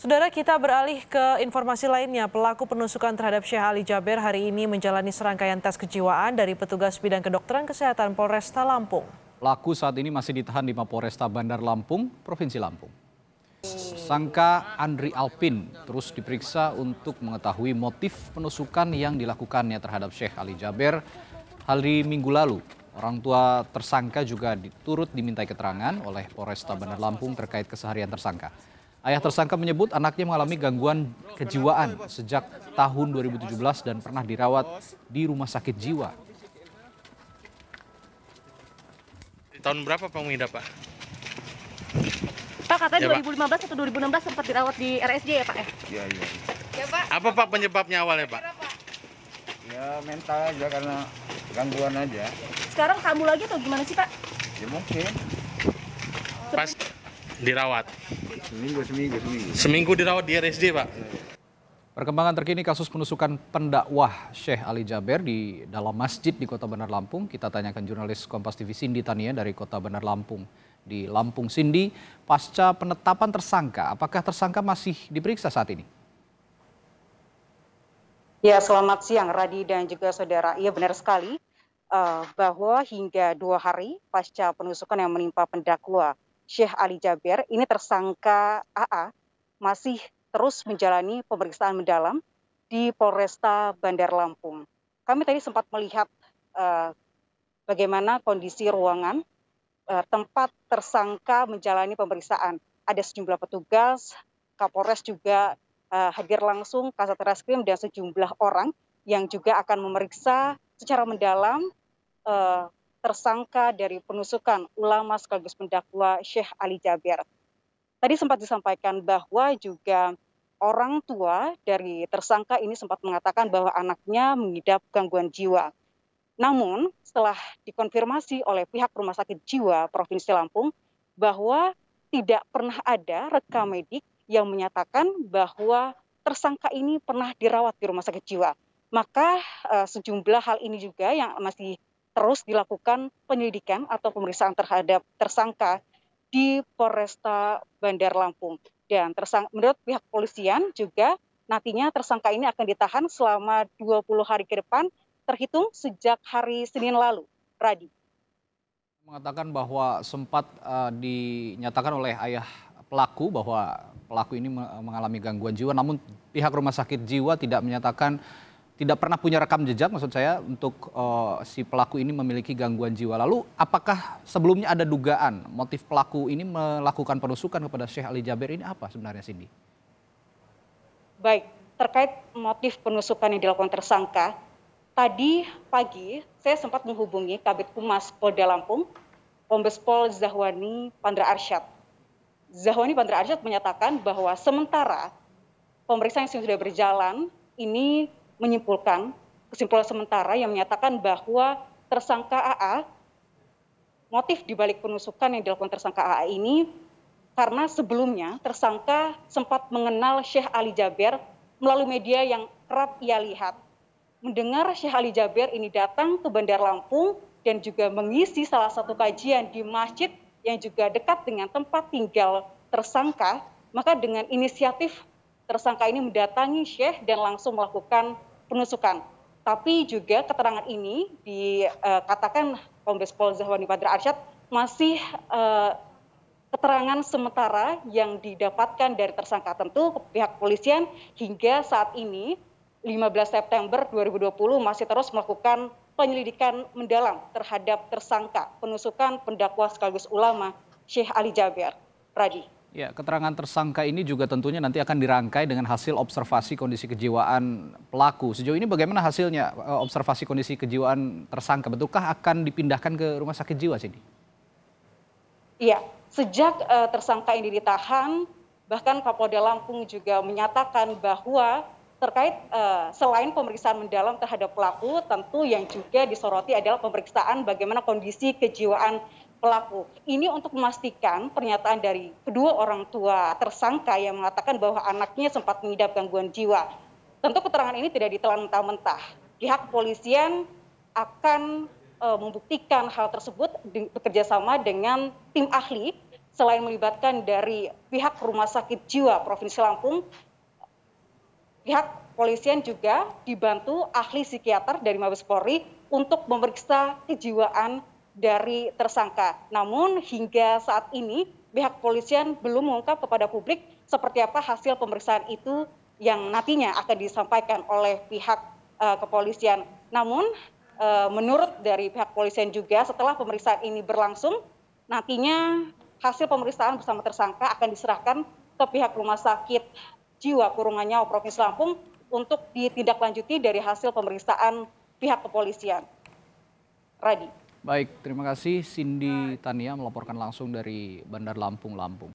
Saudara kita beralih ke informasi lainnya. Pelaku penusukan terhadap Syekh Ali Jaber hari ini menjalani serangkaian tes kejiwaan dari petugas bidang kedokteran kesehatan Polresta Lampung. Pelaku saat ini masih ditahan di Mapolresta Bandar Lampung, Provinsi Lampung. Sangka Andri Alpin terus diperiksa untuk mengetahui motif penusukan yang dilakukannya terhadap Syekh Ali Jaber hari Minggu lalu. Orang tua tersangka juga diturut dimintai keterangan oleh Polresta Bandar Lampung terkait keseharian tersangka. Ayah tersangka menyebut anaknya mengalami gangguan kejiwaan sejak tahun 2017 dan pernah dirawat di rumah sakit jiwa. Tahun berapa Pak Mida, Pak? Pak katanya ya, 2015 atau 2016 sempat dirawat di RSJ ya Pak ya? Iya, iya. Ya, Pak. Apa Pak penyebabnya awalnya Pak? Ya mental aja karena gangguan aja. Sekarang kamu lagi atau gimana sih Pak? Ya mungkin. Pas dirawat? Seminggu, seminggu, seminggu. Seminggu dirawat di RSD, Pak. Perkembangan terkini kasus penusukan pendakwah Syekh Ali Jaber di dalam masjid di Kota Bandar Lampung, kita tanyakan jurnalis Kompas TV Cindy Tania dari Kota Bandar Lampung. Di Lampung Cindy, pasca penetapan tersangka, apakah tersangka masih diperiksa saat ini? Ya, selamat siang Radi dan juga saudara. Iya benar sekali uh, bahwa hingga dua hari pasca penusukan yang menimpa pendakwa Syekh Ali Jaber, ini tersangka AA masih terus menjalani pemeriksaan mendalam di Polresta Bandar Lampung. Kami tadi sempat melihat uh, bagaimana kondisi ruangan uh, tempat tersangka menjalani pemeriksaan. Ada sejumlah petugas, Kapolres juga uh, hadir langsung, Kasat Reskrim dan sejumlah orang yang juga akan memeriksa secara mendalam uh, tersangka dari penusukan ulama sekaligus pendakwa Syekh Ali Jabir. Tadi sempat disampaikan bahwa juga orang tua dari tersangka ini sempat mengatakan bahwa anaknya mengidap gangguan jiwa. Namun, setelah dikonfirmasi oleh pihak Rumah Sakit Jiwa Provinsi Lampung bahwa tidak pernah ada rekam medik yang menyatakan bahwa tersangka ini pernah dirawat di Rumah Sakit Jiwa. Maka eh, sejumlah hal ini juga yang masih terus dilakukan penyelidikan atau pemeriksaan terhadap tersangka di Polresta Bandar Lampung. Dan tersangka, menurut pihak polisian juga nantinya tersangka ini akan ditahan selama 20 hari ke depan terhitung sejak hari Senin lalu. Radi. Mengatakan bahwa sempat uh, dinyatakan oleh ayah pelaku bahwa pelaku ini mengalami gangguan jiwa namun pihak rumah sakit jiwa tidak menyatakan tidak pernah punya rekam jejak maksud saya untuk uh, si pelaku ini memiliki gangguan jiwa. Lalu apakah sebelumnya ada dugaan motif pelaku ini melakukan penusukan kepada Syekh Ali Jaber ini apa sebenarnya Cindy? Baik, terkait motif penusukan yang dilakukan tersangka, tadi pagi saya sempat menghubungi Kabit Humas Polda Lampung, Kombes Pol Zahwani Pandra Arsyad. Zahwani Pandra Arsyad menyatakan bahwa sementara pemeriksaan yang sudah berjalan ini menyimpulkan kesimpulan sementara yang menyatakan bahwa tersangka AA motif dibalik penusukan yang dilakukan tersangka AA ini karena sebelumnya tersangka sempat mengenal Syekh Ali Jaber melalui media yang kerap ia lihat. Mendengar Syekh Ali Jaber ini datang ke Bandar Lampung dan juga mengisi salah satu kajian di masjid yang juga dekat dengan tempat tinggal tersangka, maka dengan inisiatif tersangka ini mendatangi Syekh dan langsung melakukan penusukan. Tapi juga keterangan ini dikatakan Kombes Pol Zahwani Badra Arsyad masih uh, keterangan sementara yang didapatkan dari tersangka tentu pihak kepolisian hingga saat ini 15 September 2020 masih terus melakukan penyelidikan mendalam terhadap tersangka penusukan pendakwa sekaligus ulama Syekh Ali Jaber. Radhi. Ya, keterangan tersangka ini juga tentunya nanti akan dirangkai dengan hasil observasi kondisi kejiwaan pelaku. Sejauh ini bagaimana hasilnya eh, observasi kondisi kejiwaan tersangka? Betulkah akan dipindahkan ke rumah sakit jiwa sini? Iya, sejak uh, tersangka ini ditahan, bahkan Kapolda Lampung juga menyatakan bahwa terkait uh, selain pemeriksaan mendalam terhadap pelaku, tentu yang juga disoroti adalah pemeriksaan bagaimana kondisi kejiwaan pelaku. Ini untuk memastikan pernyataan dari kedua orang tua tersangka yang mengatakan bahwa anaknya sempat mengidap gangguan jiwa. Tentu keterangan ini tidak ditelan mentah-mentah. Pihak kepolisian akan e, membuktikan hal tersebut di, bekerja sama dengan tim ahli selain melibatkan dari pihak Rumah Sakit Jiwa Provinsi Lampung, pihak kepolisian juga dibantu ahli psikiater dari Mabes Polri untuk memeriksa kejiwaan dari tersangka. Namun hingga saat ini pihak kepolisian belum mengungkap kepada publik seperti apa hasil pemeriksaan itu yang nantinya akan disampaikan oleh pihak uh, kepolisian. Namun uh, menurut dari pihak kepolisian juga setelah pemeriksaan ini berlangsung nantinya hasil pemeriksaan bersama tersangka akan diserahkan ke pihak rumah sakit jiwa kurungannya Provinsi Lampung untuk ditindaklanjuti dari hasil pemeriksaan pihak kepolisian. Radi. Baik, terima kasih Cindy Tania melaporkan langsung dari Bandar Lampung, Lampung.